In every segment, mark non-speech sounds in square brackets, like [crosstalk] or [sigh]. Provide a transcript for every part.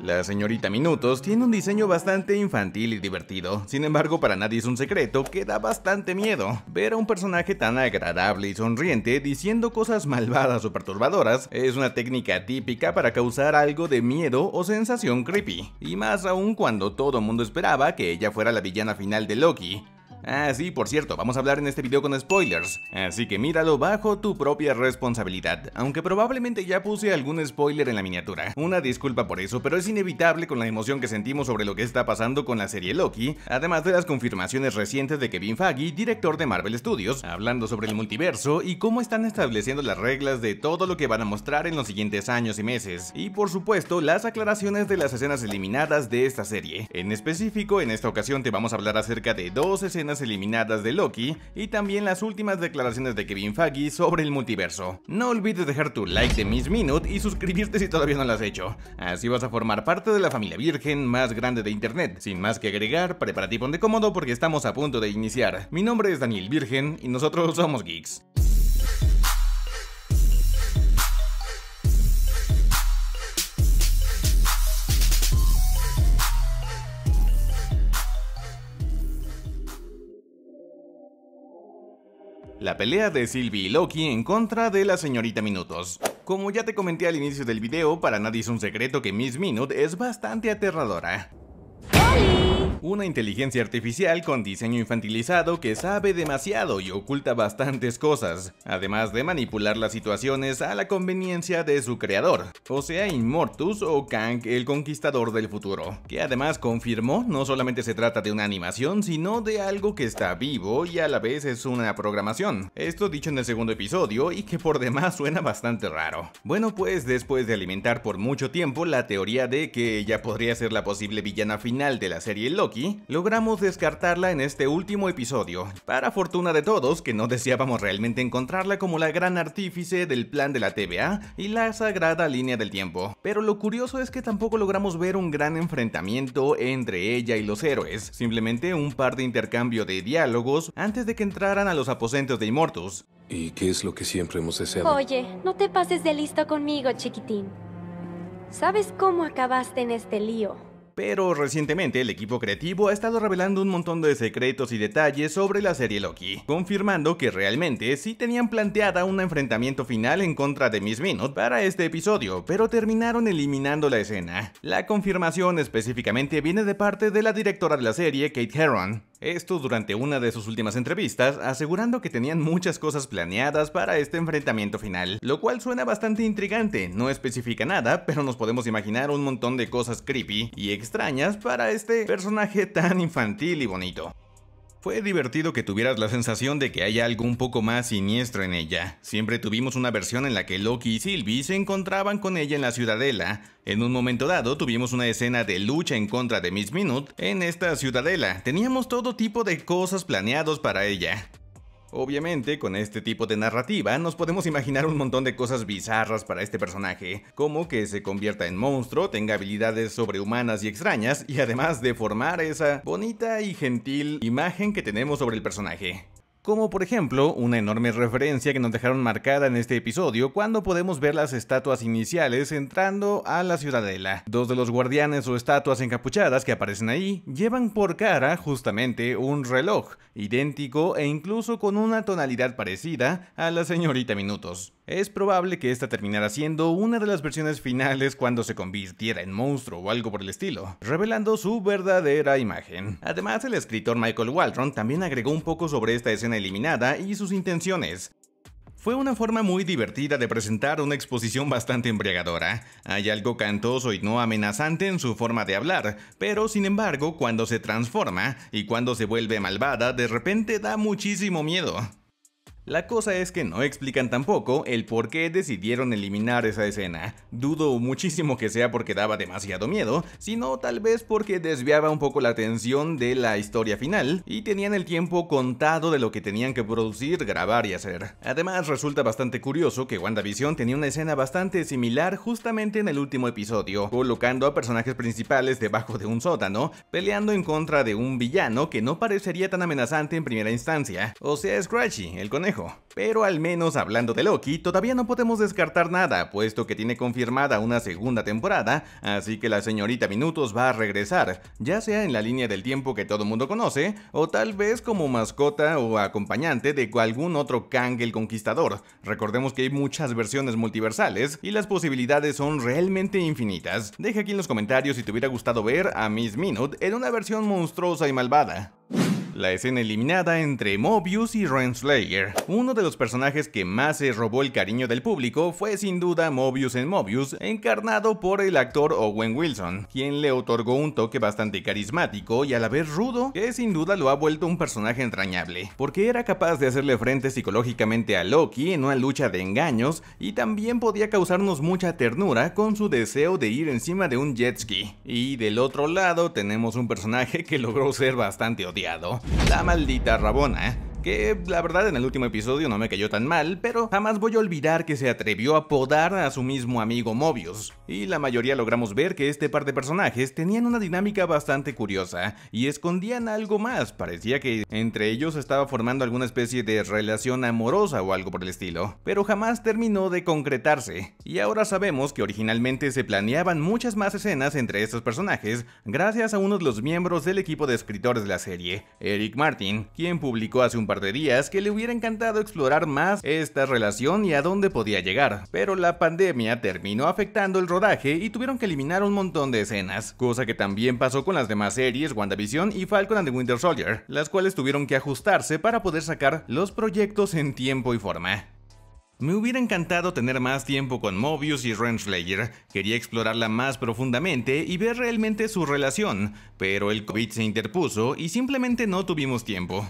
La señorita Minutos tiene un diseño bastante infantil y divertido, sin embargo para nadie es un secreto que da bastante miedo. Ver a un personaje tan agradable y sonriente diciendo cosas [laughs] malvadas o perturbadoras es una técnica típica para causar algo de miedo o sensación creepy, y más aún cuando todo mundo esperaba que ella fuera la villana final de Loki, Ah, sí, por cierto, vamos a hablar en este video con spoilers, así que míralo bajo tu propia responsabilidad, aunque probablemente ya puse algún spoiler en la miniatura. Una disculpa por eso, pero es inevitable con la emoción que sentimos sobre lo que está pasando con la serie Loki, además de las confirmaciones recientes de Kevin Feige, director de Marvel Studios, hablando sobre el multiverso y cómo están estableciendo las reglas de todo lo que van a mostrar en los siguientes años y meses, y por supuesto las aclaraciones de las escenas eliminadas de esta serie. En específico, en esta ocasión te vamos a hablar acerca de dos escenas eliminadas de Loki y también las últimas declaraciones de Kevin Feige sobre el multiverso. No olvides dejar tu like de Miss Minute y suscribirte si todavía no lo has hecho. Así vas a formar parte de la familia virgen más grande de internet. Sin más que agregar, prepárate y ponte cómodo porque estamos a punto de iniciar. Mi nombre es Daniel Virgen y nosotros somos Geeks. la pelea de Sylvie y Loki en contra de la señorita Minutos. Como ya te comenté al inicio del video, para nadie es un secreto que Miss Minute es bastante aterradora. Una inteligencia artificial con diseño infantilizado que sabe demasiado y oculta bastantes cosas, además de manipular las situaciones a la conveniencia de su creador, o sea Inmortus o Kang el Conquistador del Futuro, que además confirmó no solamente se trata de una animación, sino de algo que está vivo y a la vez es una programación. Esto dicho en el segundo episodio y que por demás suena bastante raro. Bueno pues después de alimentar por mucho tiempo la teoría de que ella podría ser la posible villana final de la serie Loki, logramos descartarla en este último episodio, para fortuna de todos que no deseábamos realmente encontrarla como la gran artífice del plan de la TVA y la sagrada línea del tiempo. Pero lo curioso es que tampoco logramos ver un gran enfrentamiento entre ella y los héroes, simplemente un par de intercambio de diálogos antes de que entraran a los aposentos de Immortus. ¿Y qué es lo que siempre hemos deseado? Oye, no te pases de listo conmigo, chiquitín. ¿Sabes cómo acabaste en este lío? Pero recientemente el equipo creativo ha estado revelando un montón de secretos y detalles sobre la serie Loki, confirmando que realmente sí tenían planteada un enfrentamiento final en contra de Miss Minute para este episodio, pero terminaron eliminando la escena. La confirmación específicamente viene de parte de la directora de la serie, Kate Herron, esto durante una de sus últimas entrevistas, asegurando que tenían muchas cosas planeadas para este enfrentamiento final, lo cual suena bastante intrigante, no especifica nada, pero nos podemos imaginar un montón de cosas creepy y extrañas para este personaje tan infantil y bonito. Fue divertido que tuvieras la sensación de que hay algo un poco más siniestro en ella. Siempre tuvimos una versión en la que Loki y Sylvie se encontraban con ella en la ciudadela. En un momento dado tuvimos una escena de lucha en contra de Miss Minute en esta ciudadela. Teníamos todo tipo de cosas planeados para ella. Obviamente, con este tipo de narrativa nos podemos imaginar un montón de cosas bizarras para este personaje, como que se convierta en monstruo, tenga habilidades sobrehumanas y extrañas, y además de formar esa bonita y gentil imagen que tenemos sobre el personaje como por ejemplo una enorme referencia que nos dejaron marcada en este episodio cuando podemos ver las estatuas iniciales entrando a la ciudadela. Dos de los guardianes o estatuas encapuchadas que aparecen ahí llevan por cara justamente un reloj, idéntico e incluso con una tonalidad parecida a la señorita Minutos. Es probable que esta terminara siendo una de las versiones finales cuando se convirtiera en monstruo o algo por el estilo, revelando su verdadera imagen. Además, el escritor Michael Waldron también agregó un poco sobre esta escena eliminada y sus intenciones. Fue una forma muy divertida de presentar una exposición bastante embriagadora. Hay algo cantoso y no amenazante en su forma de hablar, pero sin embargo, cuando se transforma y cuando se vuelve malvada, de repente da muchísimo miedo. La cosa es que no explican tampoco el por qué decidieron eliminar esa escena. Dudo muchísimo que sea porque daba demasiado miedo, sino tal vez porque desviaba un poco la atención de la historia final y tenían el tiempo contado de lo que tenían que producir, grabar y hacer. Además resulta bastante curioso que WandaVision tenía una escena bastante similar justamente en el último episodio, colocando a personajes principales debajo de un sótano, peleando en contra de un villano que no parecería tan amenazante en primera instancia, o sea Scratchy, el conejo pero al menos hablando de Loki, todavía no podemos descartar nada, puesto que tiene confirmada una segunda temporada, así que la señorita Minutos va a regresar, ya sea en la línea del tiempo que todo mundo conoce, o tal vez como mascota o acompañante de algún otro Kang el Conquistador. Recordemos que hay muchas versiones multiversales y las posibilidades son realmente infinitas. Deja aquí en los comentarios si te hubiera gustado ver a Miss Minute en una versión monstruosa y malvada la escena eliminada entre Mobius y Renslayer. Uno de los personajes que más se robó el cariño del público fue sin duda Mobius en Mobius, encarnado por el actor Owen Wilson, quien le otorgó un toque bastante carismático y a la vez rudo, que sin duda lo ha vuelto un personaje entrañable, porque era capaz de hacerle frente psicológicamente a Loki en una lucha de engaños y también podía causarnos mucha ternura con su deseo de ir encima de un jet ski. Y del otro lado tenemos un personaje que logró ser bastante odiado, la maldita Rabona, ¿eh? que la verdad en el último episodio no me cayó tan mal, pero jamás voy a olvidar que se atrevió a podar a su mismo amigo Mobius. Y la mayoría logramos ver que este par de personajes tenían una dinámica bastante curiosa y escondían algo más, parecía que entre ellos estaba formando alguna especie de relación amorosa o algo por el estilo, pero jamás terminó de concretarse. Y ahora sabemos que originalmente se planeaban muchas más escenas entre estos personajes gracias a uno de los miembros del equipo de escritores de la serie, Eric Martin, quien publicó hace un par de días que le hubiera encantado explorar más esta relación y a dónde podía llegar, pero la pandemia terminó afectando el rodaje y tuvieron que eliminar un montón de escenas, cosa que también pasó con las demás series WandaVision y Falcon and the Winter Soldier, las cuales tuvieron que ajustarse para poder sacar los proyectos en tiempo y forma. Me hubiera encantado tener más tiempo con Mobius y Renslayer, quería explorarla más profundamente y ver realmente su relación, pero el COVID se interpuso y simplemente no tuvimos tiempo.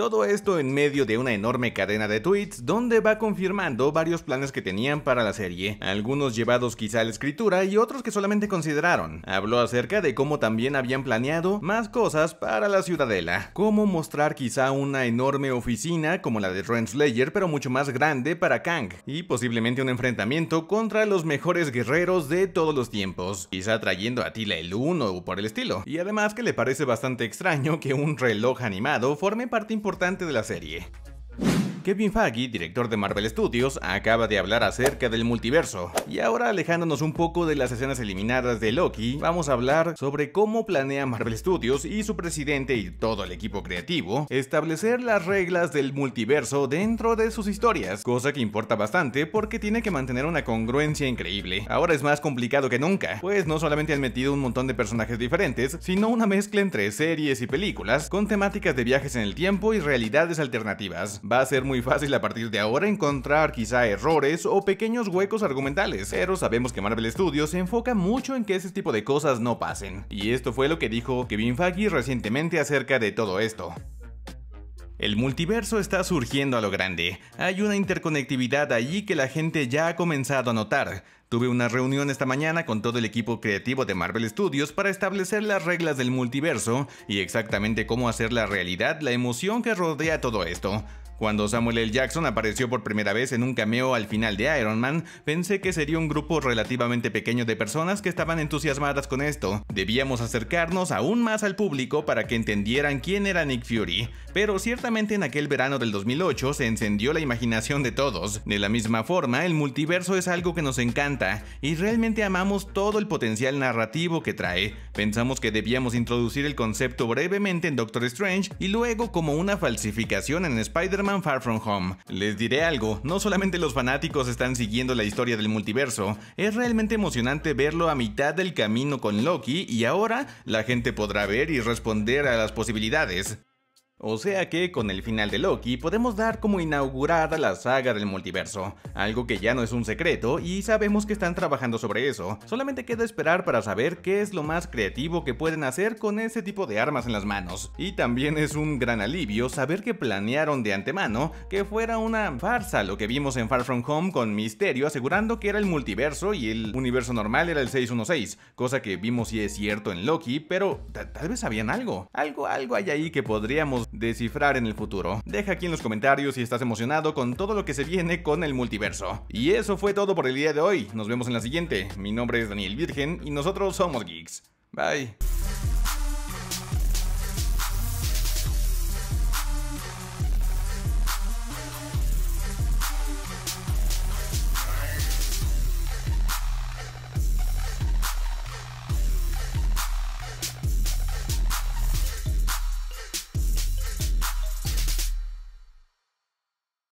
Todo esto en medio de una enorme cadena de tweets donde va confirmando varios planes que tenían para la serie, algunos llevados quizá a la escritura y otros que solamente consideraron. Habló acerca de cómo también habían planeado más cosas para la ciudadela, cómo mostrar quizá una enorme oficina como la de Renslayer pero mucho más grande para Kang y posiblemente un enfrentamiento contra los mejores guerreros de todos los tiempos, quizá trayendo a Tila el Uno o por el estilo. Y además que le parece bastante extraño que un reloj animado forme parte importante importante de la serie. Kevin Feige, director de Marvel Studios, acaba de hablar acerca del multiverso. Y ahora alejándonos un poco de las escenas eliminadas de Loki, vamos a hablar sobre cómo planea Marvel Studios y su presidente y todo el equipo creativo establecer las reglas del multiverso dentro de sus historias, cosa que importa bastante porque tiene que mantener una congruencia increíble. Ahora es más complicado que nunca, pues no solamente han metido un montón de personajes diferentes, sino una mezcla entre series y películas con temáticas de viajes en el tiempo y realidades alternativas. Va a ser muy fácil a partir de ahora encontrar quizá errores o pequeños huecos argumentales, pero sabemos que Marvel Studios se enfoca mucho en que ese tipo de cosas no pasen. Y esto fue lo que dijo Kevin Feige recientemente acerca de todo esto. El multiverso está surgiendo a lo grande. Hay una interconectividad allí que la gente ya ha comenzado a notar. Tuve una reunión esta mañana con todo el equipo creativo de Marvel Studios para establecer las reglas del multiverso y exactamente cómo hacer la realidad la emoción que rodea todo esto. Cuando Samuel L. Jackson apareció por primera vez en un cameo al final de Iron Man, pensé que sería un grupo relativamente pequeño de personas que estaban entusiasmadas con esto. Debíamos acercarnos aún más al público para que entendieran quién era Nick Fury, pero ciertamente en aquel verano del 2008 se encendió la imaginación de todos. De la misma forma, el multiverso es algo que nos encanta y realmente amamos todo el potencial narrativo que trae. Pensamos que debíamos introducir el concepto brevemente en Doctor Strange y luego como una falsificación en Spider-Man Far From Home. Les diré algo, no solamente los fanáticos están siguiendo la historia del multiverso, es realmente emocionante verlo a mitad del camino con Loki y ahora la gente podrá ver y responder a las posibilidades. O sea que con el final de Loki podemos dar como inaugurada la saga del multiverso, algo que ya no es un secreto y sabemos que están trabajando sobre eso, solamente queda esperar para saber qué es lo más creativo que pueden hacer con ese tipo de armas en las manos. Y también es un gran alivio saber que planearon de antemano que fuera una farsa lo que vimos en Far From Home con Misterio asegurando que era el multiverso y el universo normal era el 616, cosa que vimos si es cierto en Loki, pero tal vez sabían algo, algo, algo hay ahí que podríamos descifrar en el futuro. Deja aquí en los comentarios si estás emocionado con todo lo que se viene con el multiverso. Y eso fue todo por el día de hoy, nos vemos en la siguiente. Mi nombre es Daniel Virgen y nosotros somos Geeks. Bye.